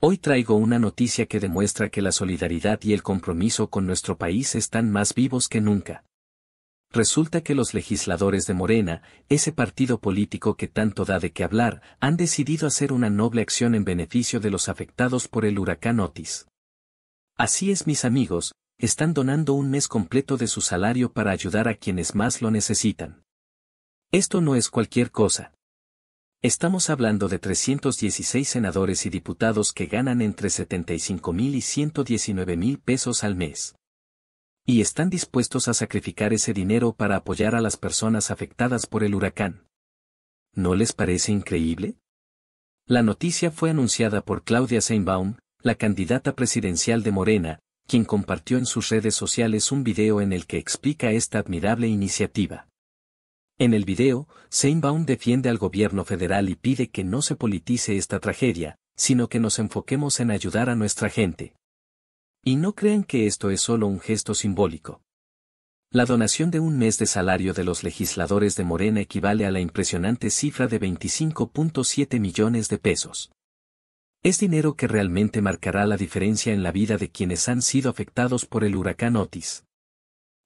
Hoy traigo una noticia que demuestra que la solidaridad y el compromiso con nuestro país están más vivos que nunca. Resulta que los legisladores de Morena, ese partido político que tanto da de qué hablar, han decidido hacer una noble acción en beneficio de los afectados por el huracán Otis. Así es, mis amigos, están donando un mes completo de su salario para ayudar a quienes más lo necesitan. Esto no es cualquier cosa. Estamos hablando de 316 senadores y diputados que ganan entre 75 mil y 119 mil pesos al mes. Y están dispuestos a sacrificar ese dinero para apoyar a las personas afectadas por el huracán. ¿No les parece increíble? La noticia fue anunciada por Claudia Seinbaum, la candidata presidencial de Morena, quien compartió en sus redes sociales un video en el que explica esta admirable iniciativa. En el video, Seinbaum defiende al gobierno federal y pide que no se politice esta tragedia, sino que nos enfoquemos en ayudar a nuestra gente. Y no crean que esto es solo un gesto simbólico. La donación de un mes de salario de los legisladores de Morena equivale a la impresionante cifra de 25.7 millones de pesos. Es dinero que realmente marcará la diferencia en la vida de quienes han sido afectados por el huracán Otis.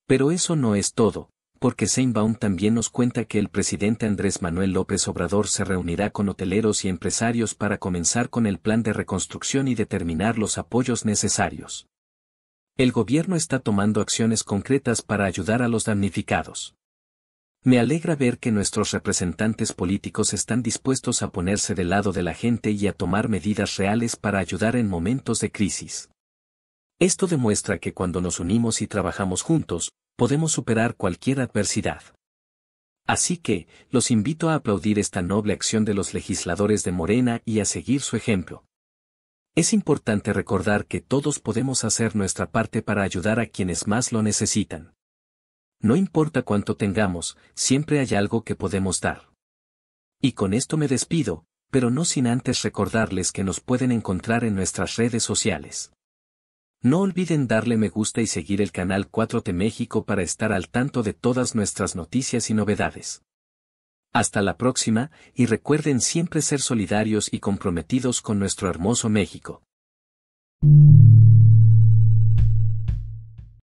Pero eso no es todo, porque Seinbaum también nos cuenta que el presidente Andrés Manuel López Obrador se reunirá con hoteleros y empresarios para comenzar con el plan de reconstrucción y determinar los apoyos necesarios. El gobierno está tomando acciones concretas para ayudar a los damnificados. Me alegra ver que nuestros representantes políticos están dispuestos a ponerse del lado de la gente y a tomar medidas reales para ayudar en momentos de crisis. Esto demuestra que cuando nos unimos y trabajamos juntos, podemos superar cualquier adversidad. Así que, los invito a aplaudir esta noble acción de los legisladores de Morena y a seguir su ejemplo. Es importante recordar que todos podemos hacer nuestra parte para ayudar a quienes más lo necesitan. No importa cuánto tengamos, siempre hay algo que podemos dar. Y con esto me despido, pero no sin antes recordarles que nos pueden encontrar en nuestras redes sociales. No olviden darle me gusta y seguir el canal 4T México para estar al tanto de todas nuestras noticias y novedades. Hasta la próxima, y recuerden siempre ser solidarios y comprometidos con nuestro hermoso México.